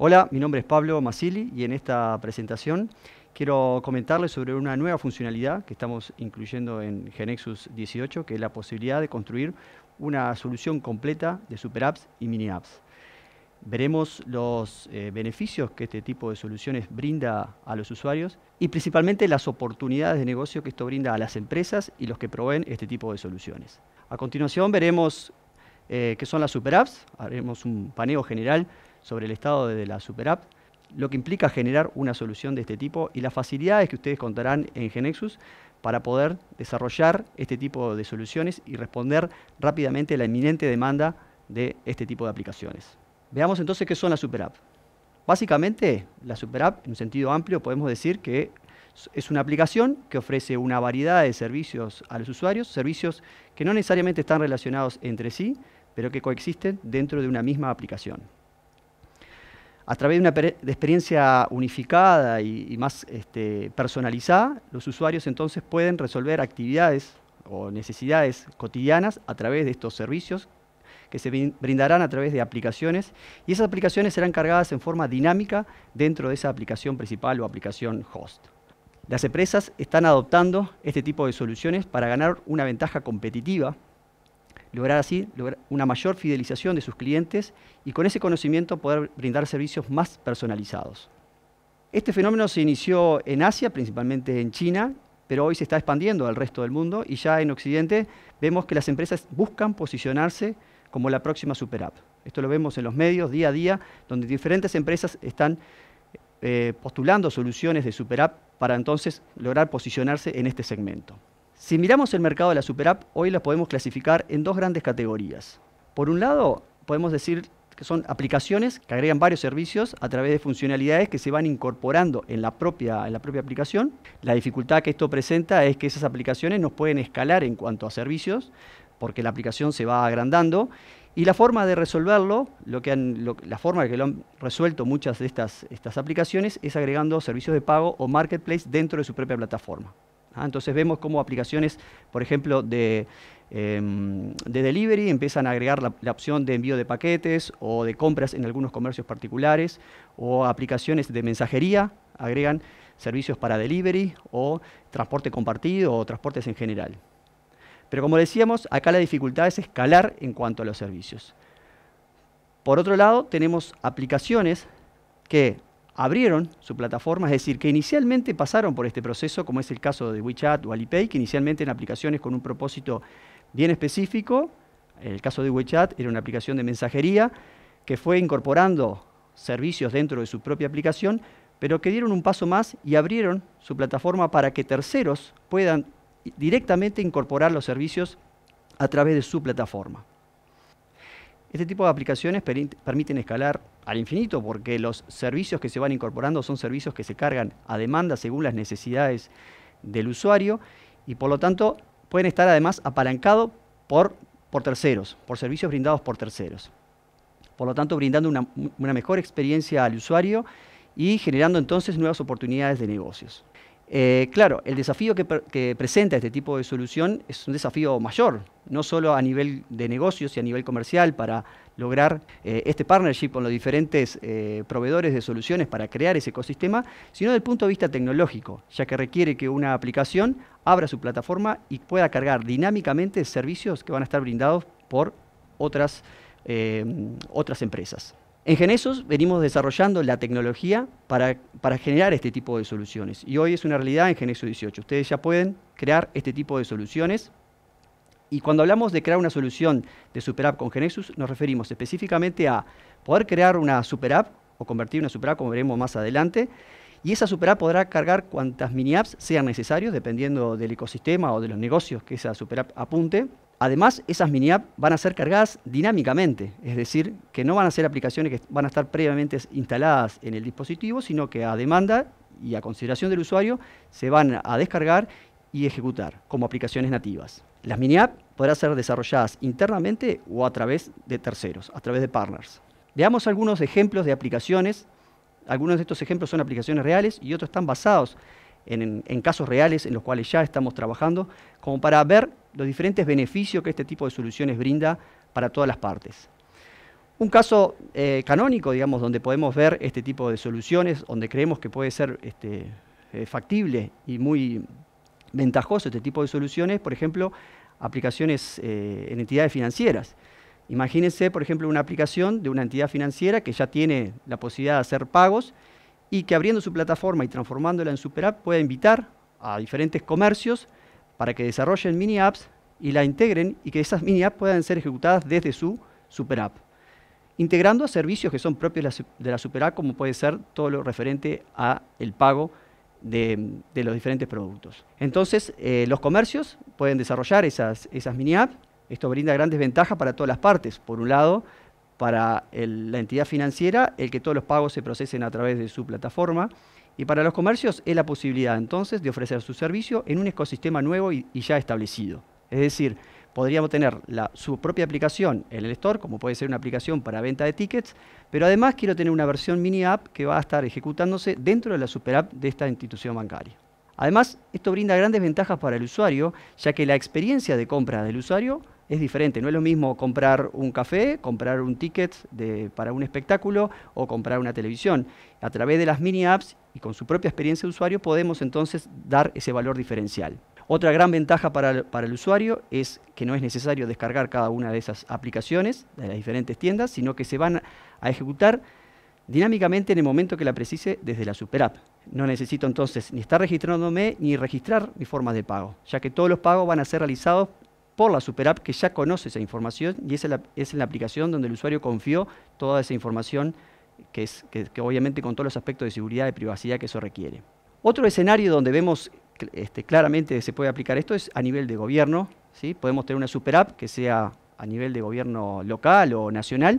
Hola, mi nombre es Pablo Masili y en esta presentación quiero comentarles sobre una nueva funcionalidad que estamos incluyendo en Genexus 18, que es la posibilidad de construir una solución completa de superapps y mini apps. Veremos los eh, beneficios que este tipo de soluciones brinda a los usuarios y principalmente las oportunidades de negocio que esto brinda a las empresas y los que proveen este tipo de soluciones. A continuación veremos eh, qué son las superapps, haremos un paneo general sobre el estado de la SuperApp, lo que implica generar una solución de este tipo y las facilidades que ustedes contarán en Genexus para poder desarrollar este tipo de soluciones y responder rápidamente a la inminente demanda de este tipo de aplicaciones. Veamos entonces qué son las SuperApp. Básicamente, la SuperApp, en un sentido amplio, podemos decir que es una aplicación que ofrece una variedad de servicios a los usuarios, servicios que no necesariamente están relacionados entre sí, pero que coexisten dentro de una misma aplicación a través de una experiencia unificada y, más este, personalizada, los usuarios entonces pueden resolver actividades o necesidades cotidianas a través de estos servicios que se brindarán a través de aplicaciones y esas aplicaciones serán cargadas en forma dinámica dentro de esa aplicación principal o aplicación host. Las empresas están adoptando este tipo de soluciones para ganar una ventaja competitiva lograr así lograr una mayor fidelización de sus clientes y con ese conocimiento poder brindar servicios más personalizados. Este fenómeno se inició en Asia, principalmente en China, pero hoy se está expandiendo al resto del mundo y ya en Occidente vemos que las empresas buscan posicionarse como la próxima super app. Esto lo vemos en los medios día a día, donde diferentes empresas están eh, postulando soluciones de super app para entonces lograr posicionarse en este segmento. Si miramos el mercado de la superapp, hoy la podemos clasificar en dos grandes categorías. Por un lado, podemos decir que son aplicaciones que agregan varios servicios a través de funcionalidades que se van incorporando en la propia, aplicación. La dificultad que esto presenta es que esas aplicaciones no pueden escalar en cuanto a servicios, porque la aplicación se va agrandando. Y la forma de resolverlo, la forma en que lo han resuelto muchas de estas aplicaciones es agregando servicios de pago o marketplace dentro de su propia plataforma. Ah, entonces vemos cómo aplicaciones, por ejemplo, de, em, delivery empiezan a agregar la, opción de envío de paquetes o de compras en algunos comercios particulares o aplicaciones de mensajería agregan servicios para delivery o transporte compartido o transportes en general. Pero como decíamos, acá la dificultad es escalar en cuanto a los servicios. Por otro lado, tenemos aplicaciones que abrieron su plataforma, es decir, que inicialmente pasaron por este proceso, como es el caso de WeChat o Alipay, que inicialmente en aplicaciones con un propósito bien específico, en el caso de WeChat era una aplicación de mensajería que fue incorporando servicios dentro de su propia aplicación, pero que dieron un paso más y abrieron su plataforma para que terceros puedan directamente incorporar los servicios a través de su plataforma. Este tipo de aplicaciones permiten escalar al infinito porque los servicios que se van incorporando son servicios que se cargan a demanda según las necesidades del usuario y por lo tanto pueden estar además apalancados por, terceros, por servicios brindados por terceros. Por lo tanto, brindando una mejor experiencia al usuario y generando entonces nuevas oportunidades de negocios. Eh, claro, el desafío que, presenta este tipo de solución es un desafío mayor, no solo a nivel de negocios y a nivel comercial para lograr eh, este partnership con los diferentes eh, proveedores de soluciones para crear ese ecosistema, sino desde el punto de vista tecnológico, ya que requiere que una aplicación abra su plataforma y pueda cargar dinámicamente servicios que van a estar brindados por otras, otras empresas. En Genesis venimos desarrollando la tecnología para, generar este tipo de soluciones. Y hoy es una realidad en Genesis 18. Ustedes ya pueden crear este tipo de soluciones. Y cuando hablamos de crear una solución de super app con Genesis, nos referimos específicamente a poder crear una super app o convertir una super app, como veremos más adelante. Y esa super app podrá cargar cuantas mini apps sean necesarias, dependiendo del ecosistema o de los negocios que esa SuperApp apunte. Además, esas mini apps van a ser cargadas dinámicamente, es decir, que no van a ser aplicaciones que van a estar previamente instaladas en el dispositivo, sino que a demanda y a consideración del usuario se van a descargar y ejecutar como aplicaciones nativas. Las mini apps podrán ser desarrolladas internamente o a través de terceros, a través de partners. Veamos algunos ejemplos de aplicaciones. Algunos de estos ejemplos son aplicaciones reales y otros están basados en, en casos reales en los cuales ya estamos trabajando, como para ver los diferentes beneficios que este tipo de soluciones brinda para todas las partes. Un caso eh, canónico, digamos, donde podemos ver este tipo de soluciones, donde creemos que puede ser este, eh, factible y muy ventajoso este tipo de soluciones, por ejemplo, aplicaciones eh, en entidades financieras. Imagínense, por ejemplo, una aplicación de una entidad financiera que ya tiene la posibilidad de hacer pagos y que abriendo su plataforma y transformándola en SuperApp pueda invitar a diferentes comercios para que desarrollen mini apps y la integren y que esas mini apps puedan ser ejecutadas desde su super app, integrando servicios que son propios de la super app, como puede ser todo lo referente a el pago de, los diferentes productos. Entonces, eh, los comercios pueden desarrollar esas, mini apps. Esto brinda grandes ventajas para todas las partes. Por un lado, para la entidad financiera, el que todos los pagos se procesen a través de su plataforma. Y para los comercios es la posibilidad entonces de ofrecer su servicio en un ecosistema nuevo y, ya establecido. Es decir, podríamos tener su propia aplicación en el store, como puede ser una aplicación para venta de tickets, pero además quiero tener una versión mini app que va a estar ejecutándose dentro de la super app de esta institución bancaria. Además, esto brinda grandes ventajas para el usuario, ya que la experiencia de compra del usuario es diferente. No es lo mismo comprar un café, comprar un ticket para un espectáculo o comprar una televisión. A través de las mini apps y con su propia experiencia de usuario podemos entonces dar ese valor diferencial. Otra gran ventaja para el, para el, usuario es que no es necesario descargar cada una de esas aplicaciones de las diferentes tiendas, sino que se van a ejecutar dinámicamente en el momento que la precise desde la super app. No necesito entonces ni estar registrándome ni registrar mi forma de pago, ya que todos los pagos van a ser realizados por la SuperApp que ya conoce esa información y es, es en la aplicación donde el usuario confió toda esa información que, es, obviamente con todos los aspectos de seguridad y privacidad que eso requiere. Otro escenario donde vemos claramente claramente se puede aplicar esto es a nivel de gobierno. ¿sí? Podemos tener una super app que sea a nivel de gobierno local o nacional,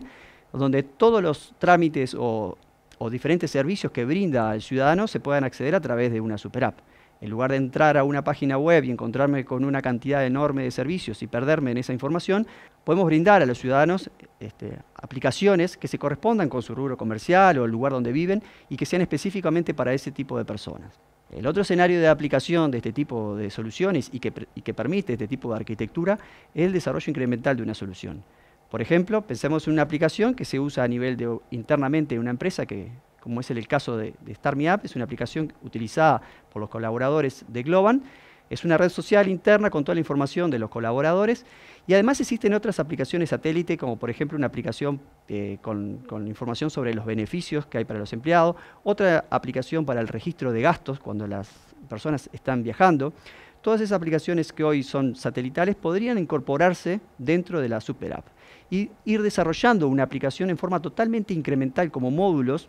donde todos los trámites o, o diferentes servicios que brinda al ciudadano se puedan acceder a través de una super app. En lugar de entrar a una página web y encontrarme con una cantidad enorme de servicios y perderme en esa información, podemos brindar a los ciudadanos este, aplicaciones que se correspondan con su rubro comercial o el lugar donde viven y que sean específicamente para ese tipo de personas. El otro escenario de aplicación de este tipo de soluciones y que, permite este tipo de arquitectura es el desarrollo incremental de una solución. Por ejemplo, pensemos en una aplicación que se usa a nivel de, internamente de una empresa que como es el caso de, de es una aplicación utilizada por los colaboradores de Globan. Es una red social interna con toda la información de los colaboradores y además existen otras aplicaciones satélite, como por ejemplo una aplicación eh, con, información sobre los beneficios que hay para los empleados, otra aplicación para el registro de gastos cuando las personas están viajando. Todas esas aplicaciones que hoy son satelitales podrían incorporarse dentro de la Super App y ir desarrollando una aplicación en forma totalmente incremental como módulos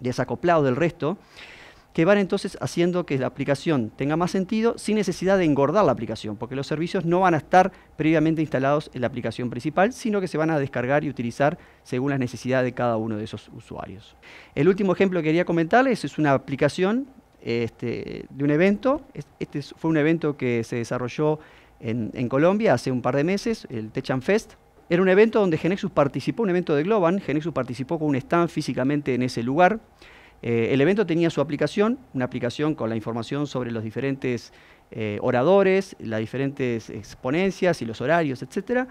desacoplado del resto, que van entonces haciendo que la aplicación tenga más sentido sin necesidad de engordar la aplicación, porque los servicios no van a estar previamente instalados en la aplicación principal, sino que se van a descargar y utilizar según las necesidades de cada uno de esos usuarios. El último ejemplo que quería comentarles es una aplicación este, de un evento. Este fue un evento que se desarrolló en, en Colombia hace un par de meses, el Techan Fest, era un evento donde Genexus participó, un evento de Globan. Genexus participó con un stand físicamente en ese lugar. Eh, el evento tenía su aplicación, una aplicación con la información sobre los diferentes eh, oradores, las diferentes exponencias y los horarios, etc.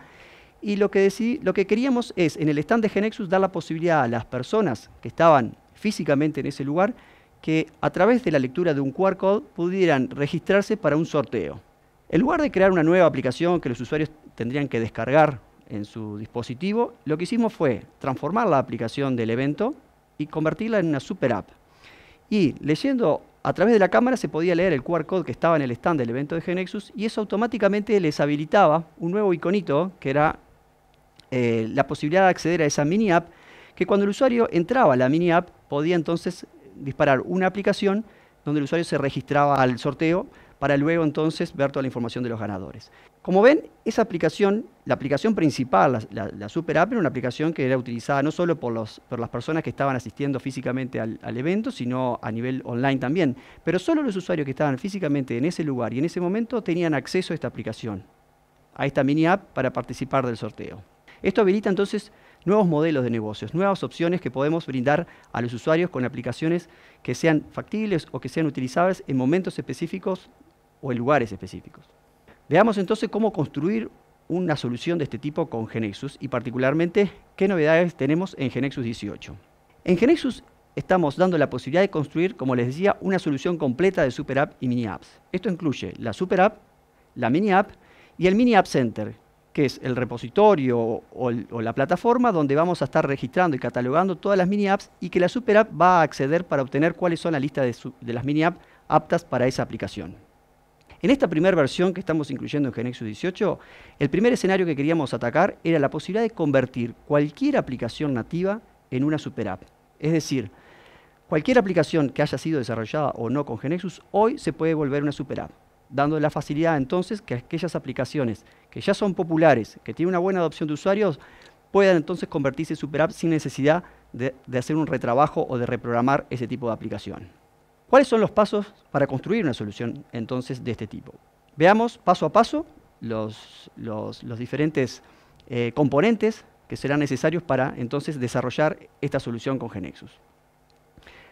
Y lo que, lo que queríamos es, en el stand de Genexus, dar la posibilidad a las personas que estaban físicamente en ese lugar que a través de la lectura de un QR code pudieran registrarse para un sorteo. En lugar de crear una nueva aplicación que los usuarios tendrían que descargar en su dispositivo, lo que hicimos fue transformar la aplicación del evento y convertirla en una super app. Y leyendo a través de la cámara se podía leer el QR code que estaba en el stand del evento de Genexus y eso automáticamente les habilitaba un nuevo iconito que era eh, la posibilidad de acceder a esa mini app que cuando el usuario entraba a la mini app podía entonces disparar una aplicación donde el usuario se registraba al sorteo para luego entonces ver toda la información de los ganadores. Como ven, esa aplicación, la aplicación principal, la, Super App, era una aplicación que era utilizada no solo por, las personas que estaban asistiendo físicamente al, al, evento, sino a nivel online también. Pero solo los usuarios que estaban físicamente en ese lugar y en ese momento tenían acceso a esta aplicación, a esta mini app para participar del sorteo. Esto habilita entonces nuevos modelos de negocios, nuevas opciones que podemos brindar a los usuarios con aplicaciones que sean factibles o que sean utilizables en momentos específicos o en lugares específicos. Veamos entonces cómo construir una solución de este tipo con Genexus y particularmente qué novedades tenemos en Genexus 18. En Genexus estamos dando la posibilidad de construir, como les decía, una solución completa de Super y Mini Apps. Esto incluye la Super App, la Mini App y el Mini App Center, que es el repositorio o, la plataforma donde vamos a estar registrando y catalogando todas las mini apps y que la super app va a acceder para obtener cuáles son la lista de, de las mini apps aptas para esa aplicación. En esta primera versión que estamos incluyendo en Genexus 18, el primer escenario que queríamos atacar era la posibilidad de convertir cualquier aplicación nativa en una super app. Es decir, cualquier aplicación que haya sido desarrollada o no con Genexus hoy se puede volver una super app, dando la facilidad entonces que aquellas aplicaciones que ya son populares, que tienen una buena adopción de usuarios, puedan entonces convertirse en super sin necesidad de, de hacer un retrabajo o de reprogramar ese tipo de aplicación. ¿Cuáles son los pasos para construir una solución entonces de este tipo? Veamos paso a paso los, diferentes eh, componentes que serán necesarios para entonces desarrollar esta solución con Genexus.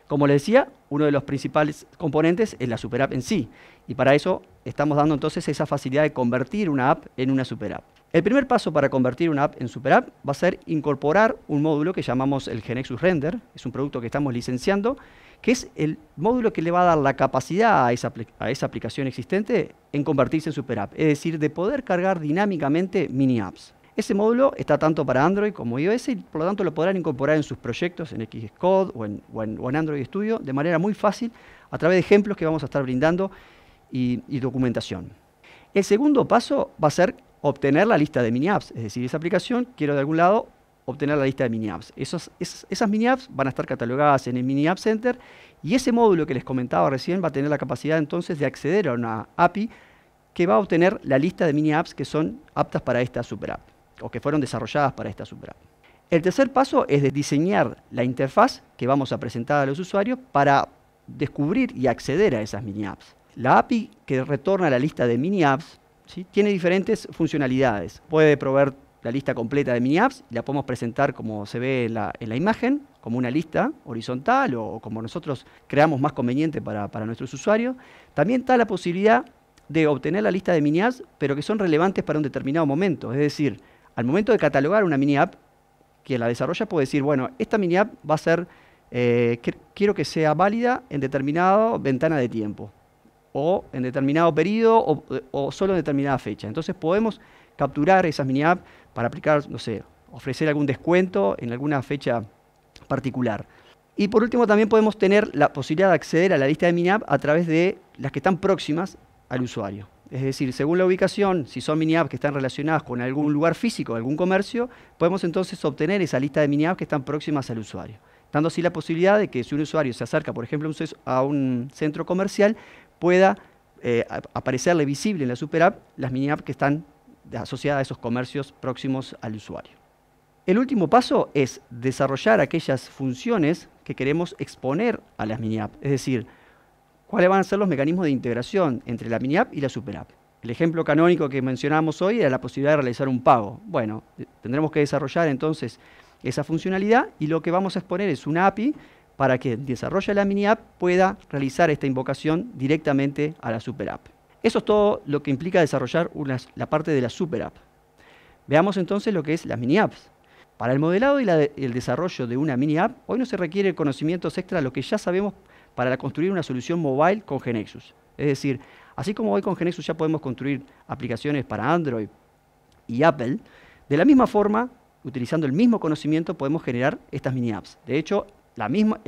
Como les decía, uno de los principales componentes es la super app en sí, y para eso estamos dando entonces esa facilidad de convertir una app en una super app. El primer paso para convertir una app en super app va a ser incorporar un módulo que llamamos el Genexus Render, es un producto que estamos licenciando, que es el módulo que le va a dar la capacidad a esa, aplicación existente en convertirse en super app, es decir, de poder cargar dinámicamente mini apps. Ese módulo está tanto para Android como iOS y por lo tanto lo podrán incorporar en sus proyectos en Xcode o en, Android Studio de manera muy fácil a través de ejemplos que vamos a estar brindando y, y documentación. El segundo paso va a ser obtener la lista de mini apps, es decir, esa aplicación quiero de algún lado obtener la lista de mini-apps. Esos, esas, mini-apps van a estar catalogadas en el mini-app center y ese módulo que les comentaba recién va a tener la capacidad entonces de acceder a una API que va a obtener la lista de mini-apps que son aptas para esta super app o que fueron desarrolladas para esta super app. El tercer paso es de diseñar la interfaz que vamos a presentar a los usuarios para descubrir y acceder a esas mini-apps. La API que retorna la lista de mini-apps tiene diferentes funcionalidades. Puede proveer la lista completa de mini apps, la podemos presentar como se ve en la, imagen, como una lista horizontal o, como nosotros creamos más conveniente para, nuestros usuarios. También está la posibilidad de obtener la lista de mini apps, pero que son relevantes para un determinado momento. Es decir, al momento de catalogar una mini app, que la desarrolla puede decir, bueno, esta mini app va a ser, eh, quiero que sea válida en determinada ventana de tiempo, o en determinado periodo, o solo en determinada fecha. Entonces podemos capturar esas mini apps para aplicar, no sé, ofrecer algún descuento en alguna fecha particular. Y por último también podemos tener la posibilidad de acceder a la lista de mini apps a través de las que están próximas al usuario. Es decir, según la ubicación, si son mini apps que están relacionadas con algún lugar físico, algún comercio, podemos entonces obtener esa lista de mini apps que están próximas al usuario. Dando así la posibilidad de que si un usuario se acerca, por ejemplo, a un centro comercial, pueda eh, aparecerle visible en la super app las mini apps que están asociada a esos comercios próximos al usuario. El último paso es desarrollar aquellas funciones que queremos exponer a las mini apps, es decir, cuáles van a ser los mecanismos de integración entre la mini app y la super app. El ejemplo canónico que mencionamos hoy era la posibilidad de realizar un pago. Bueno, eh, tendremos que desarrollar entonces esa funcionalidad y lo que vamos a exponer es una API para que el desarrollador la mini app pueda realizar esta invocación directamente a la super app. Eso es todo lo que implica desarrollar la parte de la super app. Veamos entonces lo que es las mini apps. Para el modelado y el desarrollo de una mini app, hoy no se requiere conocimientos extra a lo que ya sabemos para construir una solución mobile con Genexus. Es decir, así como hoy con Genexus ya podemos construir aplicaciones para Android y Apple, de la misma forma, utilizando el mismo conocimiento, podemos generar estas mini apps. De hecho, la misma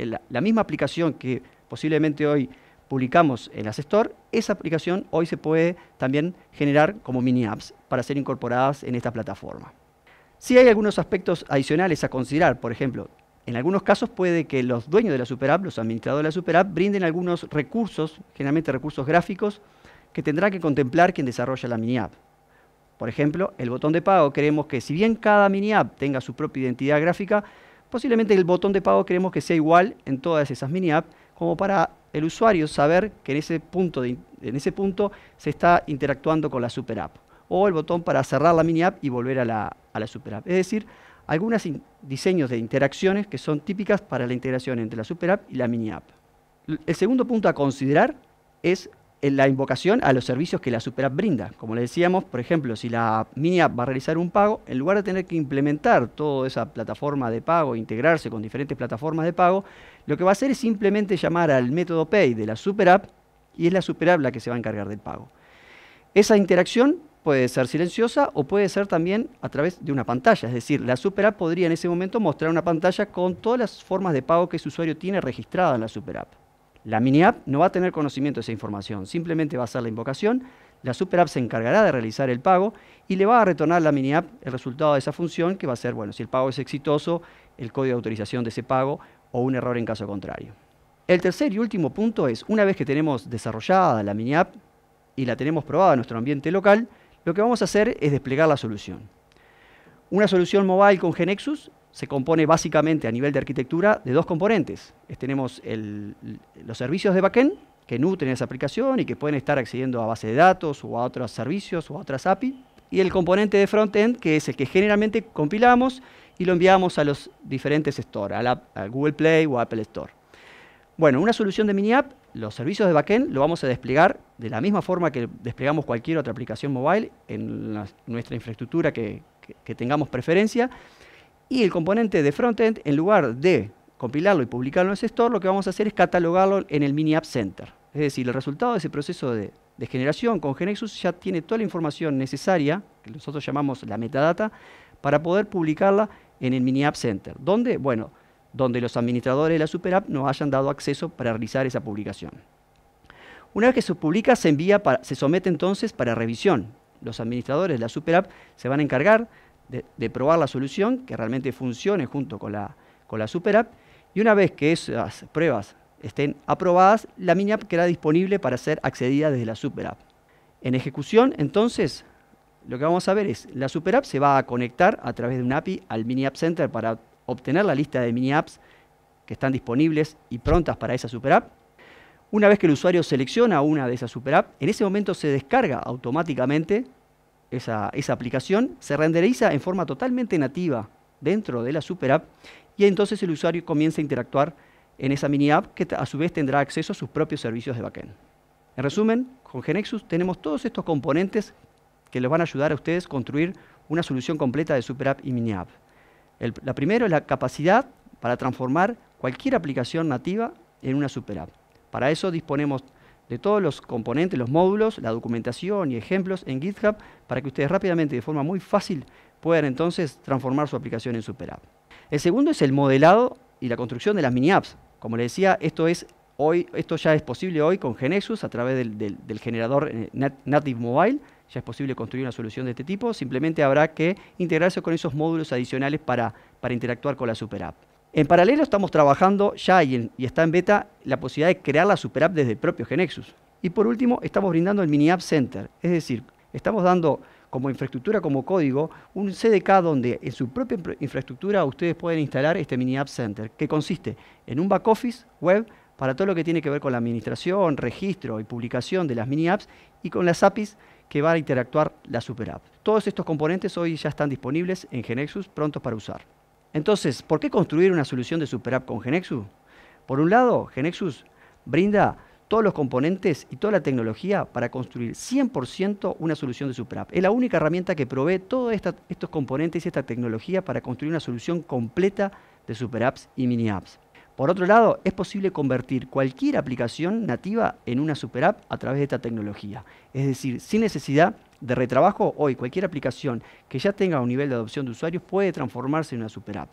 aplicación que posiblemente hoy publicamos en asesor esa aplicación hoy se puede también generar como mini apps para ser incorporadas en esta plataforma. Si hay algunos aspectos adicionales a considerar, por ejemplo, en algunos casos puede que los dueños de la superapp, los administradores de la super app, brinden algunos recursos, generalmente recursos gráficos, que tendrá que contemplar quien desarrolla la mini app. Por ejemplo, el botón de pago creemos que si bien cada mini app tenga su propia identidad gráfica, posiblemente el botón de pago creemos que sea igual en todas esas mini apps como para el usuario saber que en ese punto, en ese punto se está interactuando con la super app. O el botón para cerrar la mini app y volver a la, a super app. Es decir, algunos diseños de interacciones que son típicas para la integración entre la super app y la mini app. El segundo punto a considerar es la invocación a los servicios que la SuperApp brinda. Como le decíamos, por ejemplo, si la mini app va a realizar un pago, en lugar de tener que implementar toda esa plataforma de pago, integrarse con diferentes plataformas de pago, lo que va a hacer es simplemente llamar al método Pay de la SuperApp y es la SuperApp la que se va a encargar del pago. Esa interacción puede ser silenciosa o puede ser también a través de una pantalla. Es decir, la SuperApp podría en ese momento mostrar una pantalla con todas las formas de pago que ese usuario tiene registradas en la SuperApp. La mini app no va a tener conocimiento de esa información, simplemente va a hacer la invocación, la super app se encargará de realizar el pago y le va a retornar la mini app el resultado de esa función que va a ser, bueno, si el pago es exitoso, el código de autorización de ese pago o un error en caso contrario. El tercer y último punto es, una vez que tenemos desarrollada la mini app y la tenemos probada en nuestro ambiente local, lo que vamos a hacer es desplegar la solución. Una solución mobile con Genexus se compone básicamente a nivel de arquitectura de dos componentes. tenemos los servicios de backend que nutren esa aplicación y que pueden estar accediendo a bases de datos o a otros servicios o a otras API. Y el componente de frontend, que es el que generalmente compilamos y lo enviamos a los diferentes stores, a, la, Google Play o Apple Store. Bueno, una solución de mini app, los servicios de backend lo vamos a desplegar de la misma forma que desplegamos cualquier otra aplicación mobile en nuestra infraestructura que tengamos preferencia y el componente de frontend, en lugar de compilarlo y publicarlo en el store, lo que vamos a hacer es catalogarlo en el Mini App Center. Es decir, el resultado de ese proceso de, generación con Genexus ya tiene toda la información necesaria, que nosotros llamamos la metadata, para poder publicarla en el Mini App Center. donde, Bueno, donde los administradores de la Super App nos hayan dado acceso para realizar esa publicación. Una vez que se publica, se, envía para, se somete entonces para revisión. Los administradores de la Super App se van a encargar de, probar la solución, que realmente funcione junto con la, con super app. Y una vez que esas pruebas estén aprobadas, la mini app queda disponible para ser accedida desde la super app. En ejecución, entonces, lo que vamos a ver es, la super app se va a conectar a través de un API al mini app center para obtener la lista de mini apps que están disponibles y prontas para esa super app. Una vez que el usuario selecciona una de esas super app, en ese momento se descarga automáticamente esa, aplicación, se renderiza en forma totalmente nativa dentro de la super app y entonces el usuario comienza a interactuar en esa mini app que a su vez tendrá acceso a sus propios servicios de backend. En resumen, con Genexus tenemos todos estos componentes que les van a ayudar a ustedes a construir una solución completa de super app y mini app. la primera es la capacidad para transformar cualquier aplicación nativa en una super app. Para eso disponemos de todos los componentes, los módulos, la documentación y ejemplos en GitHub para que ustedes rápidamente, y de forma muy fácil, puedan entonces transformar su aplicación en superapp. El segundo es el modelado y la construcción de las mini apps. Como les decía, esto ya es posible hoy con Genexus a través del, generador eh, Native Mobile. Ya es posible construir una solución de este tipo. Simplemente habrá que integrarse con esos módulos adicionales para, para interactuar con la superapp. En paralelo estamos trabajando ya y, está en beta la posibilidad de crear la super desde el propio Genexus. Y por último, estamos brindando el Mini App Center, es decir, estamos dando como infraestructura, como código, un CDK donde en su propia infraestructura ustedes pueden instalar este Mini App Center, que consiste en un back office web para todo lo que tiene que ver con la administración, registro y publicación de las mini apps y con las APIs que va a interactuar la super app. Todos estos componentes hoy ya están disponibles en Genexus, prontos para usar. Entonces, ¿por qué construir una solución de SuperApp con Genexus? Por un lado, Genexus brinda todos los componentes y toda la tecnología para construir 100% una solución de SuperApp. Es la única herramienta que provee todos estos componentes y esta tecnología para construir una solución completa de SuperApps y mini apps. Por otro lado, es posible convertir cualquier aplicación nativa en una SuperApp a través de esta tecnología, es decir, sin necesidad de retrabajo, hoy cualquier aplicación que ya tenga un nivel de adopción de usuarios puede transformarse en una super app.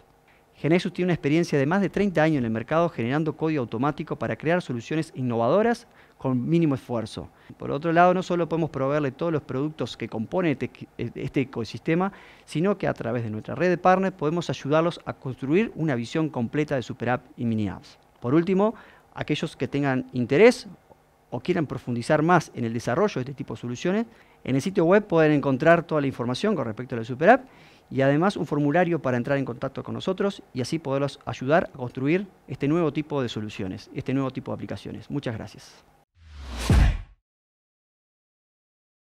Genesis tiene una experiencia de más de 30 años en el mercado generando código automático para crear soluciones innovadoras con mínimo esfuerzo. Por otro lado, no solo podemos proveerle todos los productos que componen este, este ecosistema, sino que a través de nuestra red de partners podemos ayudarlos a construir una visión completa de Super App y Mini Apps. Por último, aquellos que tengan interés o quieran profundizar más en el desarrollo de este tipo de soluciones, en el sitio web pueden encontrar toda la información con respecto a la SuperApp y además un formulario para entrar en contacto con nosotros y así poderlos ayudar a construir este nuevo tipo de soluciones, este nuevo tipo de aplicaciones. Muchas gracias.